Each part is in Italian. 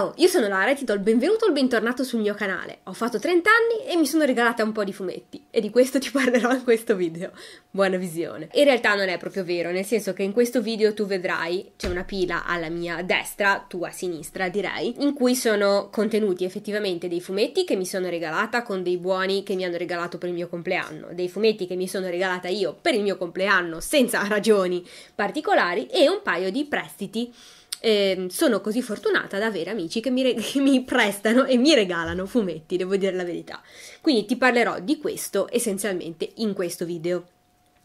Ciao, io sono Lara e ti do il benvenuto o il bentornato sul mio canale. Ho fatto 30 anni e mi sono regalata un po' di fumetti e di questo ti parlerò in questo video. Buona visione. In realtà non è proprio vero, nel senso che in questo video tu vedrai, c'è una pila alla mia destra, tua sinistra direi, in cui sono contenuti effettivamente dei fumetti che mi sono regalata con dei buoni che mi hanno regalato per il mio compleanno, dei fumetti che mi sono regalata io per il mio compleanno senza ragioni particolari e un paio di prestiti eh, sono così fortunata ad avere amici che mi, re- che mi, prestano e mi regalano fumetti, devo dire la verità. Quindi ti parlerò di questo essenzialmente in questo video.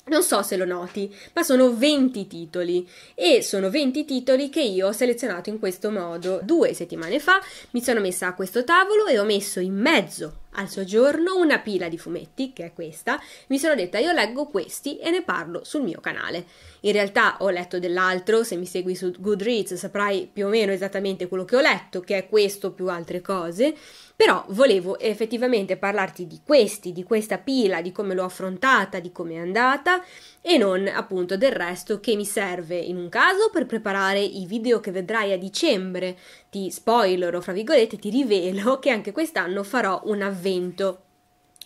Non so se lo noti, ma sono 20 titoli e sono 20 titoli che io ho selezionato in questo modo. Due settimane fa mi sono messa a questo tavolo e ho messo in mezzo al soggiorno una pila di fumetti, che è questa, mi sono detta io leggo questi e ne parlo sul mio canale. In realtà ho letto dell'altro, se mi segui su Goodreads saprai più o meno esattamente quello che ho letto, che è questo più altre cose, però volevo effettivamente parlarti di questi, di questa pila, di come l'ho affrontata, di come è andata e non appunto del resto che mi serve in un caso per preparare i video che vedrai a dicembre. Ti spoiler o fra virgolette ti rivelo che anche quest'anno farò un avvento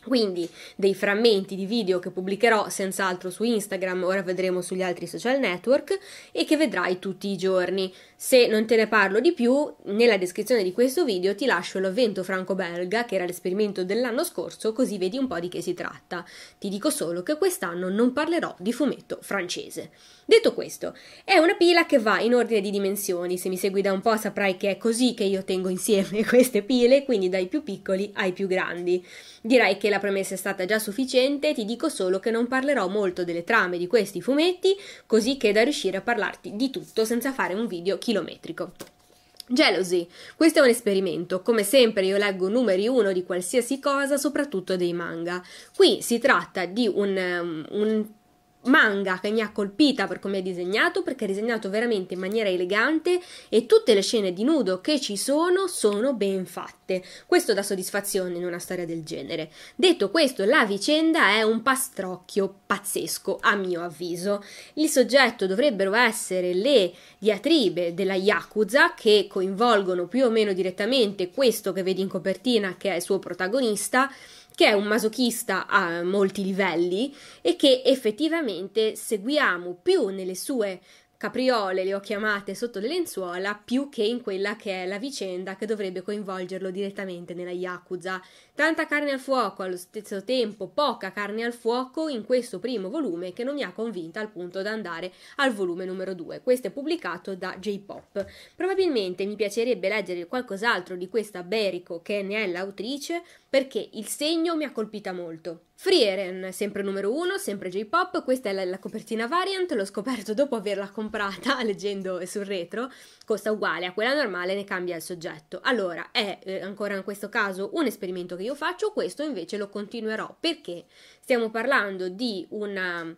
quindi dei frammenti di video che pubblicherò senz'altro su Instagram, ora vedremo sugli altri social network e che vedrai tutti i giorni. Se non te ne parlo di più, nella descrizione di questo video ti lascio l'avvento franco-belga, che era l'esperimento dell'anno scorso, così vedi un po' di che si tratta. Ti dico solo che quest'anno non parlerò di fumetto francese. Detto questo, è una pila che va in ordine di dimensioni, se mi segui da un po' saprai che è così che io tengo insieme queste pile, quindi dai più piccoli ai più grandi. Direi che la la premessa è stata già sufficiente, ti dico solo che non parlerò molto delle trame di questi fumetti, così che da riuscire a parlarti di tutto senza fare un video chilometrico. Jealousy. Questo è un esperimento. Come sempre io leggo numeri uno di qualsiasi cosa, soprattutto dei manga. Qui si tratta di un, um, un manga che mi ha colpita per come è disegnato, perché è disegnato veramente in maniera elegante e tutte le scene di nudo che ci sono sono ben fatte. Questo dà soddisfazione in una storia del genere. Detto questo, la vicenda è un pastrocchio pazzesco, a mio avviso. Il soggetto dovrebbero essere le diatribe della Yakuza che coinvolgono più o meno direttamente questo che vedi in copertina, che è il suo protagonista che è un masochista a molti livelli e che effettivamente seguiamo più nelle sue capriole le ho chiamate sotto le lenzuola più che in quella che è la vicenda che dovrebbe coinvolgerlo direttamente nella Yakuza. Tanta carne al fuoco allo stesso tempo, poca carne al fuoco in questo primo volume che non mi ha convinta al punto da andare al volume numero 2. Questo è pubblicato da J-Pop. Probabilmente mi piacerebbe leggere qualcos'altro di questa Berico che ne è l'autrice perché il segno mi ha colpita molto. Frieren, sempre numero uno, sempre J-pop, questa è la, la, copertina variant, l'ho scoperto dopo averla comprata leggendo sul retro, costa uguale a quella normale, ne cambia il soggetto. Allora, è eh, ancora in questo caso un esperimento che io faccio, questo invece lo continuerò perché stiamo parlando di una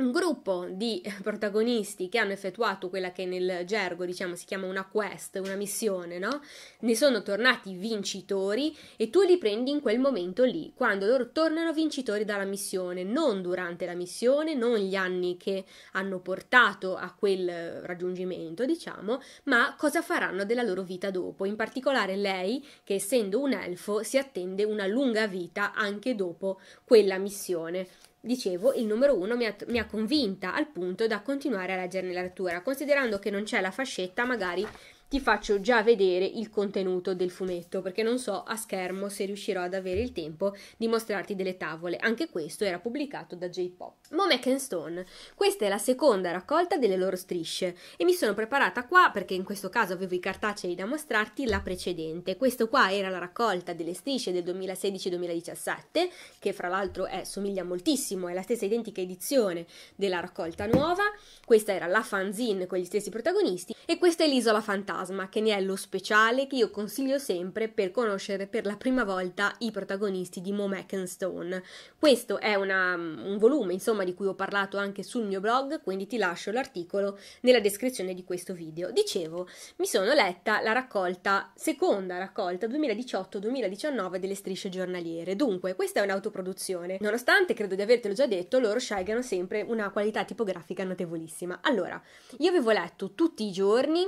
un gruppo di protagonisti che hanno effettuato quella che nel gergo diciamo si chiama una quest, una missione, no? Ne sono tornati vincitori e tu li prendi in quel momento lì, quando loro tornano vincitori dalla missione, non durante la missione, non gli anni che hanno portato a quel raggiungimento, diciamo, ma cosa faranno della loro vita dopo. In particolare lei, che essendo un elfo, si attende una lunga vita anche dopo quella missione dicevo, il numero uno mi ha, mi ha convinta al punto da continuare a leggere la lettura, considerando che non c'è la fascetta magari ti faccio già vedere il contenuto del fumetto, perché non so a schermo se riuscirò ad avere il tempo di mostrarti delle tavole. Anche questo era pubblicato da J-Pop. Momek and Stone. Questa è la seconda raccolta delle loro strisce e mi sono preparata qua perché in questo caso avevo i cartacei da mostrarti la precedente. Questo qua era la raccolta delle strisce del 2016-2017, che fra l'altro è, somiglia moltissimo, è la stessa identica edizione della raccolta nuova. Questa era la fanzine con gli stessi protagonisti e questa è l'isola fantasma Fantasma, che ne è lo speciale che io consiglio sempre per conoscere per la prima volta i protagonisti di Mo Stone. Questo è una, un volume, insomma, di cui ho parlato anche sul mio blog, quindi ti lascio l'articolo nella descrizione di questo video. Dicevo, mi sono letta la raccolta, seconda raccolta 2018-2019 delle strisce giornaliere. Dunque, questa è un'autoproduzione. Nonostante, credo di avertelo già detto, loro scelgano sempre una qualità tipografica notevolissima. Allora, io avevo letto tutti i giorni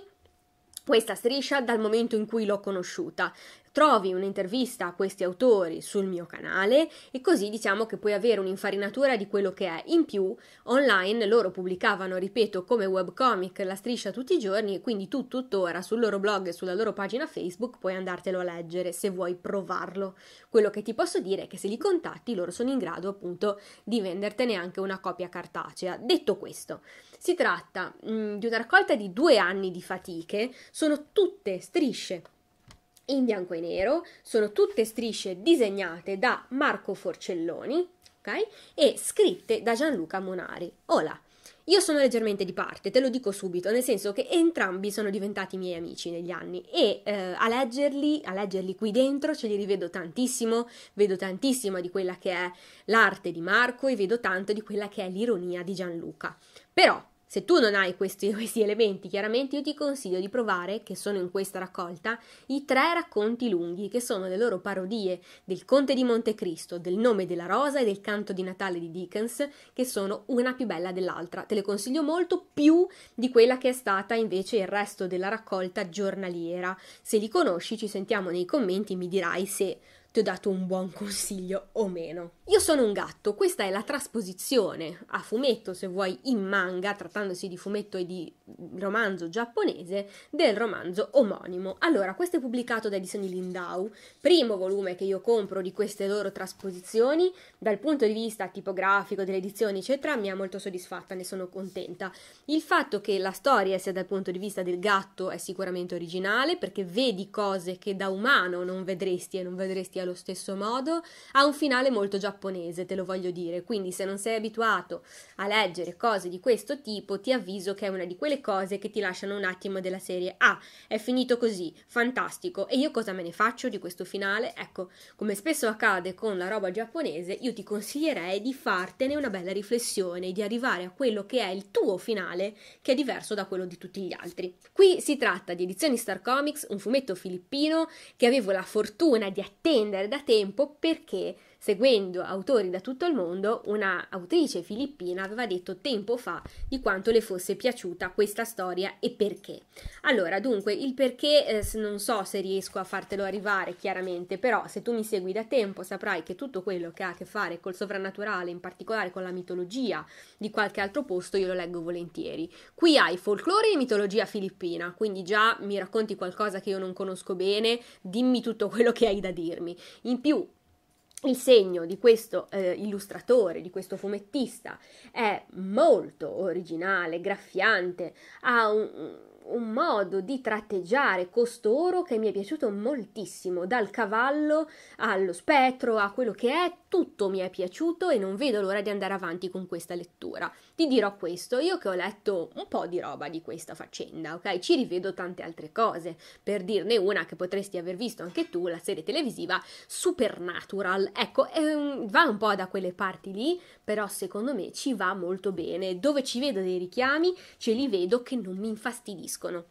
questa striscia dal momento in cui l'ho conosciuta. Trovi un'intervista a questi autori sul mio canale e così diciamo che puoi avere un'infarinatura di quello che è. In più, online loro pubblicavano, ripeto, come webcomic la striscia tutti i giorni e quindi tu tuttora sul loro blog e sulla loro pagina Facebook puoi andartelo a leggere se vuoi provarlo. Quello che ti posso dire è che se li contatti loro sono in grado appunto di vendertene anche una copia cartacea. Detto questo, si tratta mh, mm, di una raccolta di due anni di fatiche, sono tutte strisce in bianco e nero, sono tutte strisce disegnate da Marco Forcelloni okay? e scritte da Gianluca Monari. Ola! Io sono leggermente di parte, te lo dico subito, nel senso che entrambi sono diventati miei amici negli anni e eh, a, leggerli, a leggerli qui dentro ce li rivedo tantissimo, vedo tantissimo di quella che è l'arte di Marco e vedo tanto di quella che è l'ironia di Gianluca. Però se tu non hai questi, questi elementi, chiaramente io ti consiglio di provare, che sono in questa raccolta, i tre racconti lunghi, che sono le loro parodie del Conte di Montecristo, del Nome della Rosa e del Canto di Natale di Dickens, che sono una più bella dell'altra. Te le consiglio molto più di quella che è stata invece il resto della raccolta giornaliera. Se li conosci ci sentiamo nei commenti e mi dirai se ti ho dato un buon consiglio o meno. Io sono un gatto, questa è la trasposizione a fumetto, se vuoi, in manga, trattandosi di fumetto e di romanzo giapponese, del romanzo omonimo. Allora, questo è pubblicato dai Disegni Lindau, primo volume che io compro di queste loro trasposizioni, dal punto di vista tipografico, delle edizioni, eccetera, mi ha molto soddisfatta, ne sono contenta. Il fatto che la storia sia dal punto di vista del gatto è sicuramente originale, perché vedi cose che da umano non vedresti e non vedresti allo stesso modo, ha un finale molto giapponese, te lo voglio dire, quindi se non sei abituato a leggere cose di questo tipo, ti avviso che è una di quelle cose che ti lasciano un attimo della serie Ah, è finito così, fantastico, e io cosa me ne faccio di questo finale? Ecco, come spesso accade con la roba giapponese, io ti consiglierei di fartene una bella riflessione, di arrivare a quello che è il tuo finale, che è diverso da quello di tutti gli altri. Qui si tratta di Edizioni Star Comics, un fumetto filippino che avevo la fortuna di attendere prendere da tempo perché seguendo autori da tutto il mondo, una autrice filippina aveva detto tempo fa di quanto le fosse piaciuta questa storia e perché. Allora, dunque, il perché eh, non so se riesco a fartelo arrivare chiaramente, però se tu mi segui da tempo saprai che tutto quello che ha a che fare col sovrannaturale, in particolare con la mitologia di qualche altro posto, io lo leggo volentieri. Qui hai folklore e mitologia filippina, quindi già mi racconti qualcosa che io non conosco bene, dimmi tutto quello che hai da dirmi. In più, il segno di questo eh, illustratore, di questo fumettista, è molto originale, graffiante, ha un, un, modo di tratteggiare costoro che mi è piaciuto moltissimo, dal cavallo allo spettro a quello che è, tutto mi è piaciuto e non vedo l'ora di andare avanti con questa lettura ti dirò questo, io che ho letto un po' di roba di questa faccenda, ok? Ci rivedo tante altre cose, per dirne una che potresti aver visto anche tu, la serie televisiva Supernatural, ecco, ehm, va un po' da quelle parti lì, però secondo me ci va molto bene, dove ci vedo dei richiami, ce li vedo che non mi infastidiscono.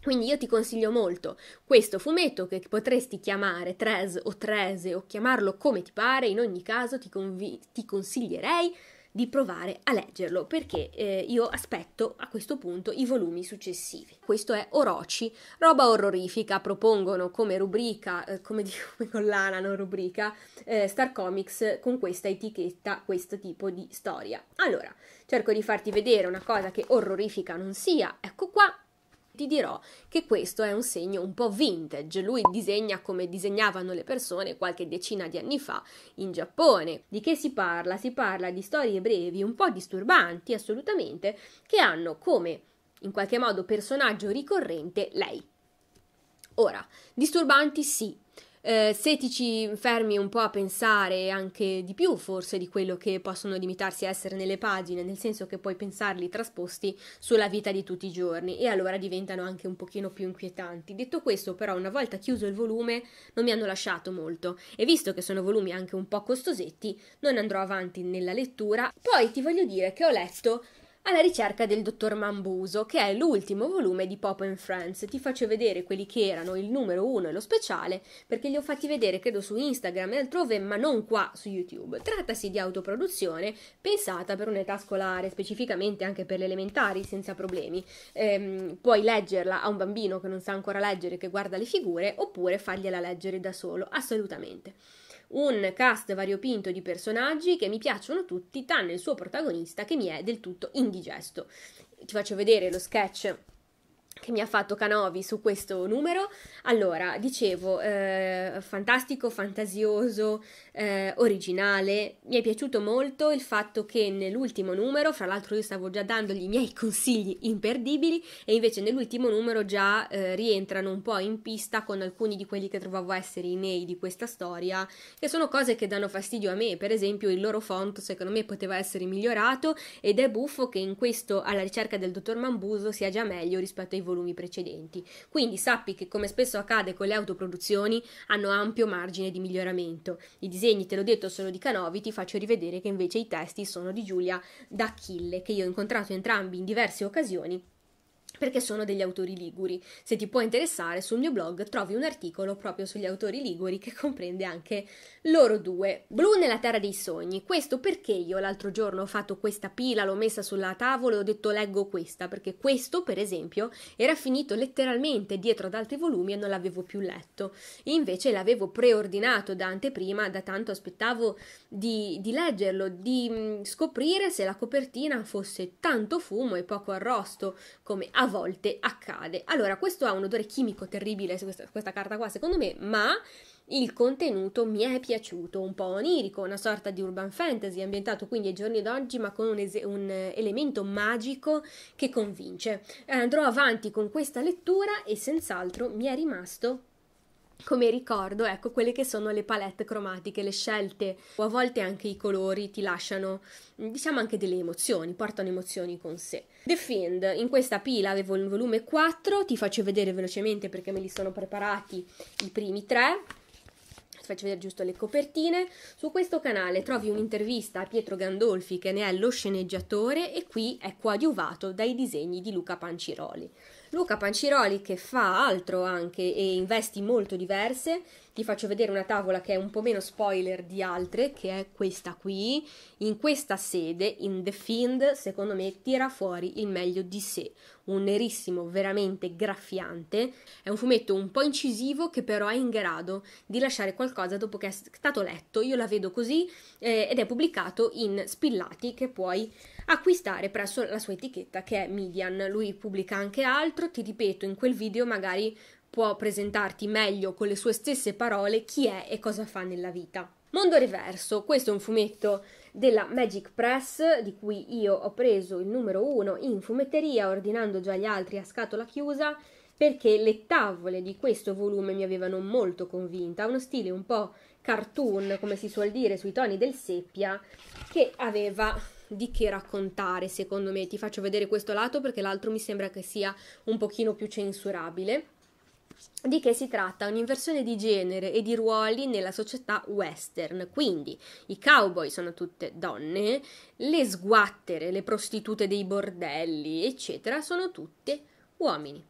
Quindi io ti consiglio molto questo fumetto che potresti chiamare Tres o Trese o chiamarlo come ti pare, in ogni caso ti, convi- ti consiglierei di provare a leggerlo perché eh, io aspetto a questo punto i volumi successivi. Questo è Orochi, roba orrorifica, propongono come rubrica, eh, come dico, come collana, non rubrica, eh, Star Comics con questa etichetta, questo tipo di storia. Allora, cerco di farti vedere una cosa che orrorifica non sia, ecco qua, ti dirò che questo è un segno un po' vintage. Lui disegna come disegnavano le persone qualche decina di anni fa in Giappone. Di che si parla? Si parla di storie brevi, un po' disturbanti assolutamente, che hanno come in qualche modo personaggio ricorrente lei. Ora, disturbanti sì, eh, se ti ci fermi un po' a pensare anche di più forse di quello che possono limitarsi a essere nelle pagine, nel senso che puoi pensarli trasposti sulla vita di tutti i giorni e allora diventano anche un pochino più inquietanti. Detto questo però una volta chiuso il volume non mi hanno lasciato molto e visto che sono volumi anche un po' costosetti non andrò avanti nella lettura. Poi ti voglio dire che ho letto alla ricerca del dottor Mambuso, che è l'ultimo volume di Pop in France. Ti faccio vedere quelli che erano il numero uno e lo speciale, perché li ho fatti vedere credo su Instagram e altrove, ma non qua su YouTube. Trattasi di autoproduzione pensata per un'età scolare, specificamente anche per le elementari, senza problemi. Ehm, puoi leggerla a un bambino che non sa ancora leggere, che guarda le figure, oppure fargliela leggere da solo, assolutamente un cast variopinto di personaggi che mi piacciono tutti, tranne il suo protagonista che mi è del tutto indigesto. Ti faccio vedere lo sketch che mi ha fatto Canovi su questo numero. Allora, dicevo, eh, fantastico, fantasioso, eh, originale, mi è piaciuto molto il fatto che nell'ultimo numero, fra l'altro io stavo già dando i miei consigli imperdibili e invece nell'ultimo numero già eh, rientrano un po' in pista con alcuni di quelli che trovavo essere i nei di questa storia, che sono cose che danno fastidio a me, per esempio il loro font secondo me poteva essere migliorato ed è buffo che in questo alla ricerca del dottor Mambuso sia già meglio rispetto ai volumi precedenti. Quindi sappi che, come spesso accade con le autoproduzioni, hanno ampio margine di miglioramento. I disegni, te l'ho detto, sono di Canovi, ti faccio rivedere che invece i testi sono di Giulia D'Achille, che io ho incontrato entrambi in diverse occasioni perché sono degli autori liguri. Se ti può interessare, sul mio blog trovi un articolo proprio sugli autori liguri che comprende anche loro due. Blu nella terra dei sogni. Questo perché io l'altro giorno ho fatto questa pila, l'ho messa sulla tavola e ho detto leggo questa, perché questo, per esempio, era finito letteralmente dietro ad altri volumi e non l'avevo più letto. Invece l'avevo preordinato da anteprima, da tanto aspettavo di, di leggerlo, di scoprire se la copertina fosse tanto fumo e poco arrosto come avevamo volte accade. Allora, questo ha un odore chimico terribile, questa, questa carta qua, secondo me, ma il contenuto mi è piaciuto, un po' onirico, una sorta di urban fantasy ambientato quindi ai giorni d'oggi ma con un, es- un elemento magico che convince. Eh, andrò avanti con questa lettura e senz'altro mi è rimasto come ricordo, ecco quelle che sono le palette cromatiche, le scelte o a volte anche i colori ti lasciano, diciamo anche delle emozioni, portano emozioni con sé. The Fiend, in questa pila avevo il volume 4, ti faccio vedere velocemente perché me li sono preparati i primi tre Ti faccio vedere giusto le copertine. Su questo canale trovi un'intervista a Pietro Gandolfi che ne è lo sceneggiatore e qui è coadiuvato dai disegni di Luca Panciroli. Luca Panciroli che fa altro anche e in vesti molto diverse ti faccio vedere una tavola che è un po' meno spoiler di altre, che è questa qui. In questa sede, in The Fiend, secondo me tira fuori il meglio di sé. Un nerissimo veramente graffiante. È un fumetto un po' incisivo che però è in grado di lasciare qualcosa dopo che è stato letto. Io la vedo così eh, ed è pubblicato in spillati che puoi acquistare presso la sua etichetta che è Midian. Lui pubblica anche altro, ti ripeto, in quel video magari può presentarti meglio con le sue stesse parole chi è e cosa fa nella vita. Mondo Reverso, questo è un fumetto della Magic Press di cui io ho preso il numero uno in fumetteria ordinando già gli altri a scatola chiusa perché le tavole di questo volume mi avevano molto convinta, uno stile un po' cartoon, come si suol dire, sui toni del seppia, che aveva di che raccontare, secondo me. Ti faccio vedere questo lato perché l'altro mi sembra che sia un pochino più censurabile di che si tratta un'inversione di genere e di ruoli nella società western. Quindi i cowboy sono tutte donne, le sguattere, le prostitute dei bordelli, eccetera, sono tutte uomini.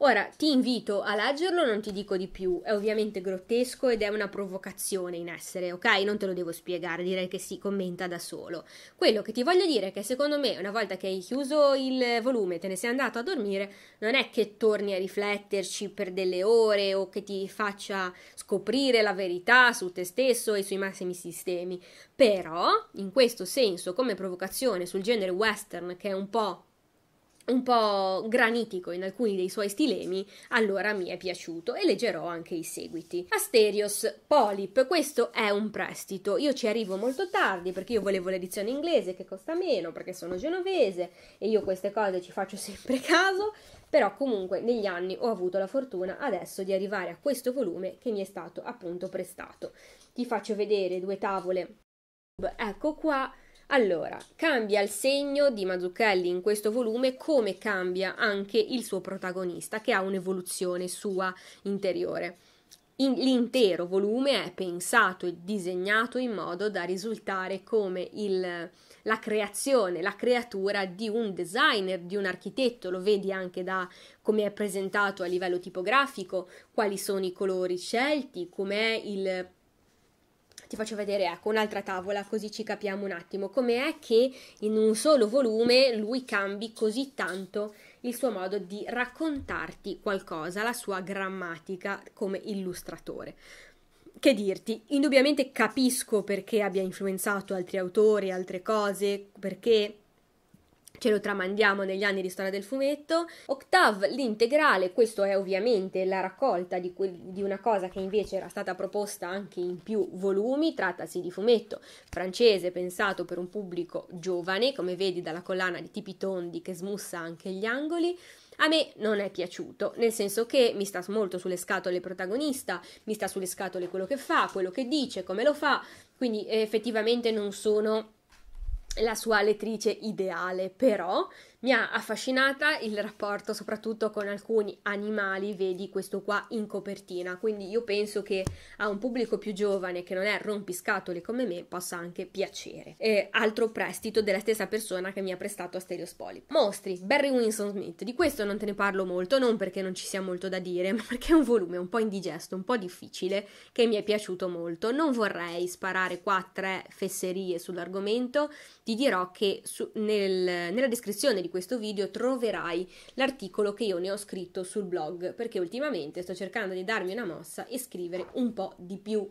Ora ti invito a leggerlo, non ti dico di più, è ovviamente grottesco ed è una provocazione in essere, ok? Non te lo devo spiegare, direi che si commenta da solo. Quello che ti voglio dire è che secondo me una volta che hai chiuso il volume e te ne sei andato a dormire, non è che torni a rifletterci per delle ore o che ti faccia scoprire la verità su te stesso e sui massimi sistemi, però in questo senso come provocazione sul genere western che è un po' un po' granitico in alcuni dei suoi stilemi, allora mi è piaciuto e leggerò anche i seguiti. Asterios Polip, questo è un prestito. Io ci arrivo molto tardi perché io volevo l'edizione inglese che costa meno, perché sono genovese e io queste cose ci faccio sempre caso, però comunque negli anni ho avuto la fortuna adesso di arrivare a questo volume che mi è stato appunto prestato. Ti faccio vedere due tavole. Ecco qua allora, cambia il segno di Mazzucchelli in questo volume come cambia anche il suo protagonista, che ha un'evoluzione sua interiore. In, l'intero volume è pensato e disegnato in modo da risultare come il, la creazione, la creatura di un designer, di un architetto, lo vedi anche da come è presentato a livello tipografico, quali sono i colori scelti, com'è il ti faccio vedere, ecco, un'altra tavola, così ci capiamo un attimo com'è che in un solo volume lui cambi così tanto il suo modo di raccontarti qualcosa, la sua grammatica come illustratore. Che dirti? Indubbiamente capisco perché abbia influenzato altri autori, altre cose, perché ce lo tramandiamo negli anni di storia del fumetto. Octave, l'integrale, questo è ovviamente la raccolta di, que- di, una cosa che invece era stata proposta anche in più volumi, trattasi di fumetto francese pensato per un pubblico giovane, come vedi dalla collana di tipi tondi che smussa anche gli angoli. A me non è piaciuto, nel senso che mi sta molto sulle scatole il protagonista, mi sta sulle scatole quello che fa, quello che dice, come lo fa, quindi effettivamente non sono la sua lettrice ideale, però mi ha affascinata il rapporto soprattutto con alcuni animali, vedi questo qua in copertina, quindi io penso che a un pubblico più giovane che non è rompiscatole come me possa anche piacere. E altro prestito della stessa persona che mi ha prestato a Stereospoli. Mostri, Barry Winston Smith, di questo non te ne parlo molto, non perché non ci sia molto da dire, ma perché è un volume un po' indigesto, un po' difficile, che mi è piaciuto molto. Non vorrei sparare qua tre fesserie sull'argomento, ti dirò che su, nel, nella descrizione di di questo video troverai l'articolo che io ne ho scritto sul blog, perché ultimamente sto cercando di darmi una mossa e scrivere un po' di più.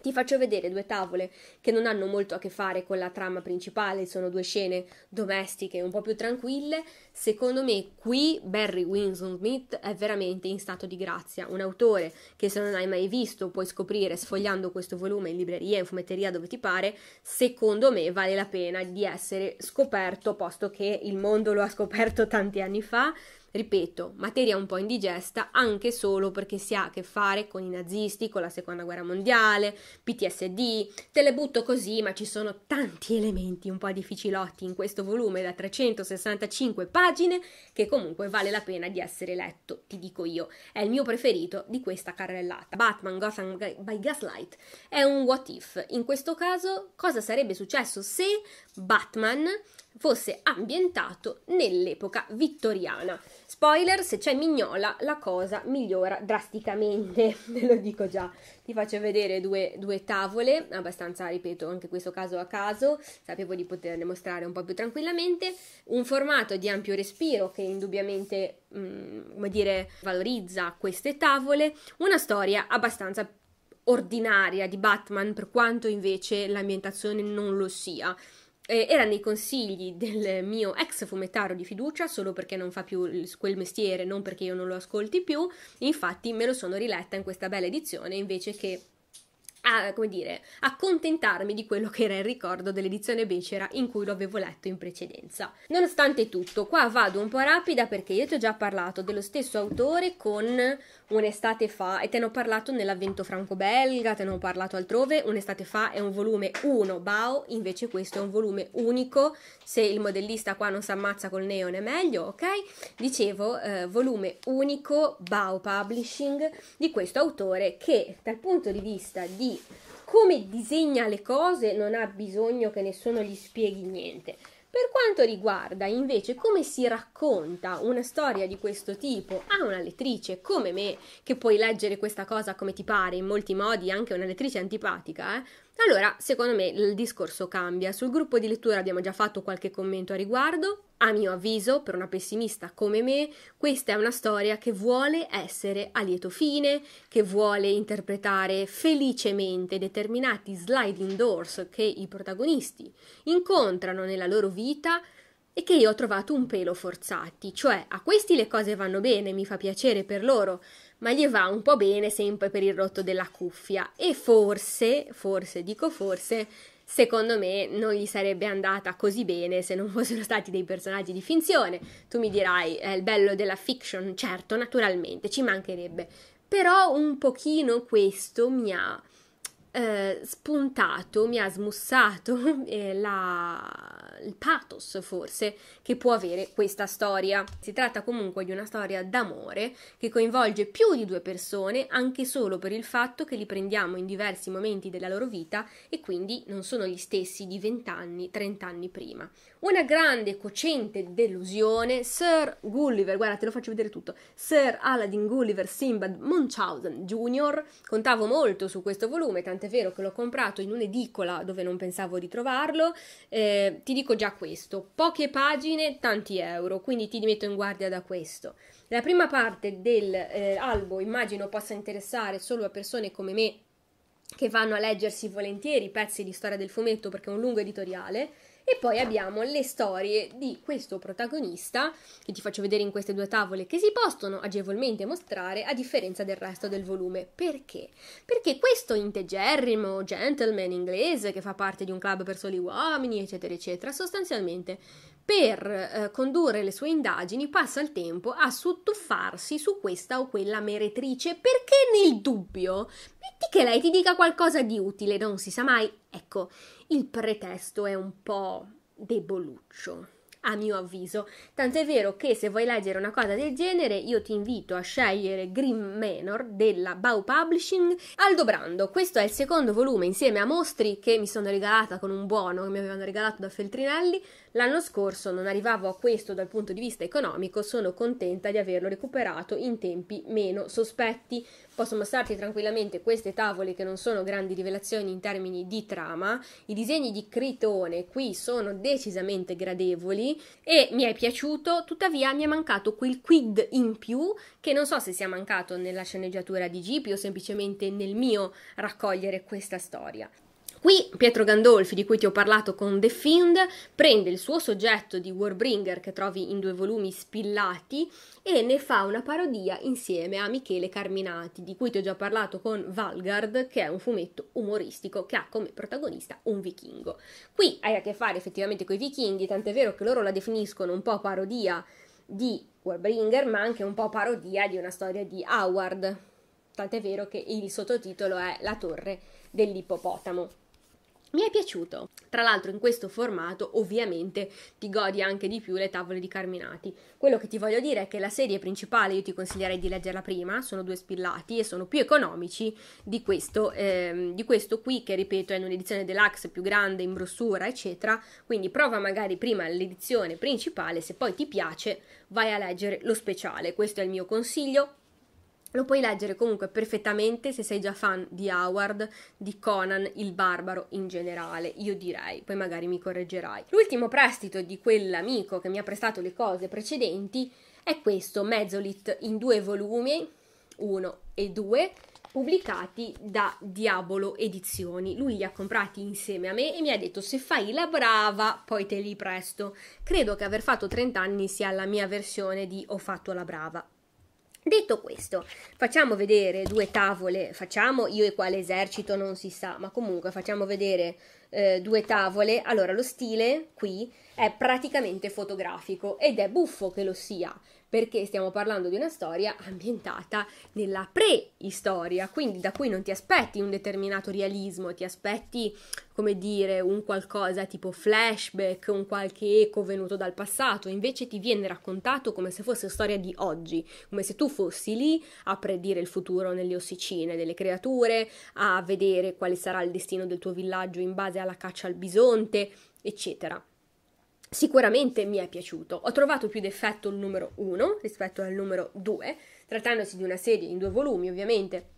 Ti faccio vedere due tavole che non hanno molto a che fare con la trama principale, sono due scene domestiche un po' più tranquille, Secondo me qui Barry Winston Smith è veramente in stato di grazia, un autore che se non hai mai visto puoi scoprire sfogliando questo volume in libreria, in fumetteria, dove ti pare, secondo me vale la pena di essere scoperto, posto che il mondo lo ha scoperto tanti anni fa. Ripeto, materia un po' indigesta anche solo perché si ha a che fare con i nazisti, con la seconda guerra mondiale, PTSD, te le butto così, ma ci sono tanti elementi un po' difficilotti in questo volume da 365 pagine pagine che comunque vale la pena di essere letto, ti dico io. È il mio preferito di questa carrellata. Batman Gotham by Gaslight è un what if. In questo caso, cosa sarebbe successo se Batman fosse ambientato nell'epoca vittoriana? Spoiler, se c'è mignola la cosa migliora drasticamente, ve lo dico già. Ti faccio vedere due, due, tavole, abbastanza, ripeto, anche questo caso a caso, sapevo di poterle mostrare un po' più tranquillamente, un formato di ampio respiro che indubbiamente, mh, mm, come dire, valorizza queste tavole, una storia abbastanza ordinaria di Batman, per quanto invece l'ambientazione non lo sia eh, erano i consigli del mio ex fumettaro di fiducia solo perché non fa più quel mestiere, non perché io non lo ascolti più. Infatti me lo sono riletta in questa bella edizione invece che a, come dire, accontentarmi di quello che era il ricordo dell'edizione becera in cui lo avevo letto in precedenza. Nonostante tutto, qua vado un po' rapida perché io ti ho già parlato dello stesso autore con un'estate fa e te ne ho parlato nell'avvento franco-belga, te ne ho parlato altrove, un'estate fa è un volume 1 Bao, invece questo è un volume unico, se il modellista qua non si ammazza col neon è meglio, ok? Dicevo, eh, volume unico Bao Publishing di questo autore che dal punto di vista di come disegna le cose, non ha bisogno che nessuno gli spieghi niente. Per quanto riguarda invece come si racconta una storia di questo tipo a una lettrice come me, che puoi leggere questa cosa come ti pare, in molti modi anche una lettrice antipatica, eh, allora, secondo me il discorso cambia. Sul gruppo di lettura abbiamo già fatto qualche commento a riguardo. A mio avviso, per una pessimista come me, questa è una storia che vuole essere a lieto fine, che vuole interpretare felicemente determinati sliding doors che i protagonisti incontrano nella loro vita e che io ho trovato un pelo forzati, cioè a questi le cose vanno bene, mi fa piacere per loro, ma gli va un po' bene sempre per il rotto della cuffia e forse, forse dico forse, secondo me non gli sarebbe andata così bene se non fossero stati dei personaggi di finzione. Tu mi dirai, è eh, il bello della fiction, certo, naturalmente, ci mancherebbe. Però un pochino questo mi ha eh, spuntato, mi ha smussato eh, la, il pathos forse che può avere questa storia. Si tratta comunque di una storia d'amore che coinvolge più di due persone anche solo per il fatto che li prendiamo in diversi momenti della loro vita e quindi non sono gli stessi di vent'anni, trent'anni prima. Una grande cocente delusione, Sir Gulliver, guarda te lo faccio vedere tutto, Sir Aladdin Gulliver Simbad Munchausen Jr. contavo molto su questo volume, tant'è tant'è vero che l'ho comprato in un'edicola dove non pensavo di trovarlo, eh, ti dico già questo, poche pagine, tanti euro, quindi ti metto in guardia da questo. La prima parte dell'albo eh, immagino possa interessare solo a persone come me che vanno a leggersi volentieri pezzi di storia del fumetto perché è un lungo editoriale, e poi abbiamo le storie di questo protagonista, che ti faccio vedere in queste due tavole, che si possono agevolmente mostrare a differenza del resto del volume. Perché? Perché questo integerrimo gentleman inglese che fa parte di un club per soli uomini, eccetera, eccetera, sostanzialmente per eh, condurre le sue indagini passa il tempo a sottuffarsi su questa o quella meretrice perché nel dubbio metti che lei ti dica qualcosa di utile, non si sa mai. Ecco, il pretesto è un po' deboluccio a mio avviso. Tant'è vero che se vuoi leggere una cosa del genere, io ti invito a scegliere Grim Manor della Bau Publishing. Aldobrando, questo è il secondo volume insieme a Mostri che mi sono regalata con un buono che mi avevano regalato da Feltrinelli. L'anno scorso non arrivavo a questo dal punto di vista economico, sono contenta di averlo recuperato in tempi meno sospetti. Posso mostrarti tranquillamente queste tavole che non sono grandi rivelazioni in termini di trama. I disegni di Critone qui sono decisamente gradevoli e mi è piaciuto, tuttavia mi è mancato quel quid in più che non so se sia mancato nella sceneggiatura di Gipi o semplicemente nel mio raccogliere questa storia. Qui Pietro Gandolfi, di cui ti ho parlato con The Find, prende il suo soggetto di Warbringer che trovi in due volumi spillati e ne fa una parodia insieme a Michele Carminati, di cui ti ho già parlato con Valgard, che è un fumetto umoristico che ha come protagonista un vichingo. Qui hai a che fare effettivamente con i vichinghi, tant'è vero che loro la definiscono un po' parodia di Warbringer, ma anche un po' parodia di una storia di Howard. Tant'è vero che il sottotitolo è La torre dell'ippopotamo. Mi è piaciuto. Tra l'altro in questo formato ovviamente ti godi anche di più le tavole di Carminati. Quello che ti voglio dire è che la serie principale io ti consiglierei di leggerla prima, sono due spillati e sono più economici di questo, ehm, di questo qui che ripeto è in un'edizione deluxe più grande, in brossura eccetera. Quindi prova magari prima l'edizione principale, se poi ti piace vai a leggere lo speciale. Questo è il mio consiglio lo puoi leggere comunque perfettamente se sei già fan di Howard, di Conan, il barbaro in generale, io direi, poi magari mi correggerai. L'ultimo prestito di quell'amico che mi ha prestato le cose precedenti è questo Mezzolit in due volumi, uno e due, pubblicati da Diabolo Edizioni. Lui li ha comprati insieme a me e mi ha detto se fai la brava poi te li presto. Credo che aver fatto 30 anni sia la mia versione di ho fatto la brava. Detto questo, facciamo vedere due tavole, facciamo io e quale esercito non si sa, ma comunque facciamo vedere eh, due tavole. Allora, lo stile qui è praticamente fotografico ed è buffo che lo sia, perché stiamo parlando di una storia ambientata nella preistoria, quindi da cui non ti aspetti un determinato realismo, ti aspetti, come dire, un qualcosa tipo flashback, un qualche eco venuto dal passato, invece ti viene raccontato come se fosse storia di oggi, come se tu fossi lì a predire il futuro nelle ossicine delle creature, a vedere quale sarà il destino del tuo villaggio in base alla caccia al bisonte, eccetera. Sicuramente mi è piaciuto, ho trovato più d'effetto il numero 1 rispetto al numero 2, trattandosi di una serie in due volumi ovviamente.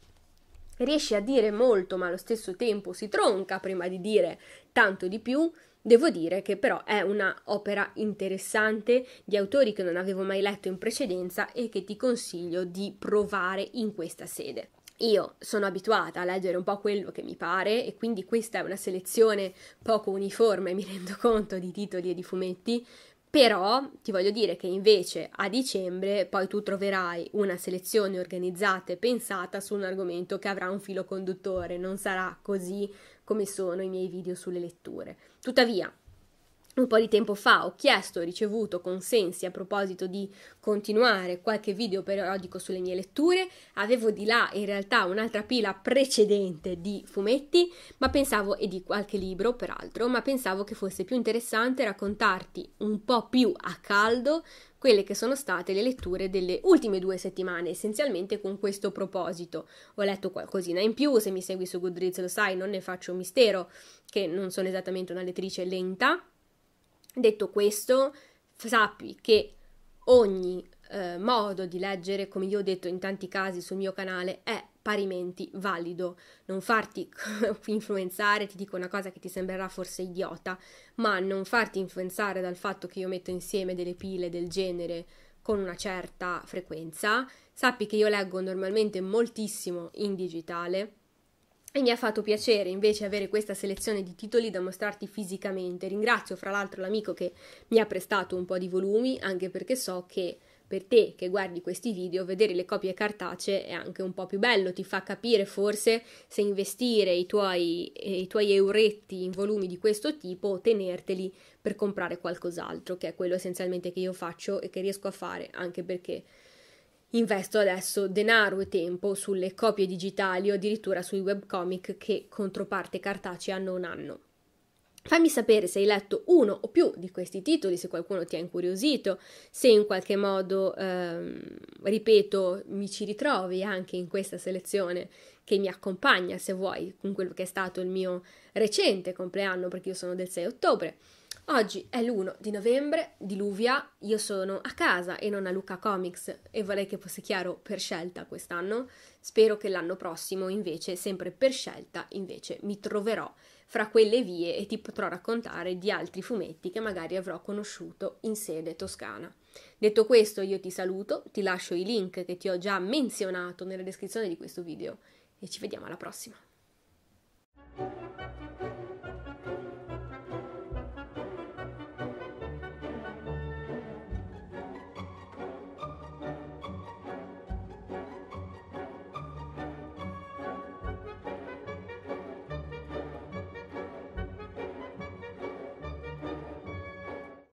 Riesce a dire molto ma allo stesso tempo si tronca prima di dire tanto di più, Devo dire che però è un'opera interessante di autori che non avevo mai letto in precedenza e che ti consiglio di provare in questa sede. Io sono abituata a leggere un po' quello che mi pare e quindi questa è una selezione poco uniforme, mi rendo conto, di titoli e di fumetti, però ti voglio dire che invece a dicembre poi tu troverai una selezione organizzata e pensata su un argomento che avrà un filo conduttore, non sarà così come sono i miei video sulle letture. Tuttavia, un po' di tempo fa ho chiesto e ricevuto consensi a proposito di continuare qualche video periodico sulle mie letture, avevo di là in realtà un'altra pila precedente di fumetti, ma pensavo e di qualche libro peraltro, ma pensavo che fosse più interessante raccontarti un po' più a caldo quelle che sono state le letture delle ultime due settimane, essenzialmente con questo proposito. Ho letto qualcosina in più, se mi segui su Goodreads lo sai, non ne faccio un mistero che non sono esattamente una lettrice lenta Detto questo, sappi che ogni eh, modo di leggere, come io ho detto in tanti casi sul mio canale, è parimenti valido. Non farti influenzare, ti dico una cosa che ti sembrerà forse idiota, ma non farti influenzare dal fatto che io metto insieme delle pile del genere con una certa frequenza. Sappi che io leggo normalmente moltissimo in digitale, e mi ha fatto piacere invece avere questa selezione di titoli da mostrarti fisicamente. Ringrazio fra l'altro l'amico che mi ha prestato un po' di volumi, anche perché so che per te che guardi questi video, vedere le copie cartacee è anche un po' più bello, ti fa capire forse se investire i tuoi, eh, i tuoi euretti in volumi di questo tipo o tenerteli per comprare qualcos'altro, che è quello essenzialmente che io faccio e che riesco a fare anche perché Investo adesso denaro e tempo sulle copie digitali o addirittura sui webcomic che controparte cartacea non hanno. Fammi sapere se hai letto uno o più di questi titoli, se qualcuno ti ha incuriosito, se in qualche modo, ehm, ripeto, mi ci ritrovi anche in questa selezione che mi accompagna, se vuoi, con quello che è stato il mio recente compleanno, perché io sono del 6 ottobre. Oggi è l'1 di novembre, diluvia, io sono a casa e non a Luca Comics e vorrei che fosse chiaro per scelta quest'anno. Spero che l'anno prossimo invece, sempre per scelta, invece mi troverò fra quelle vie e ti potrò raccontare di altri fumetti che magari avrò conosciuto in sede toscana. Detto questo io ti saluto, ti lascio i link che ti ho già menzionato nella descrizione di questo video e ci vediamo alla prossima.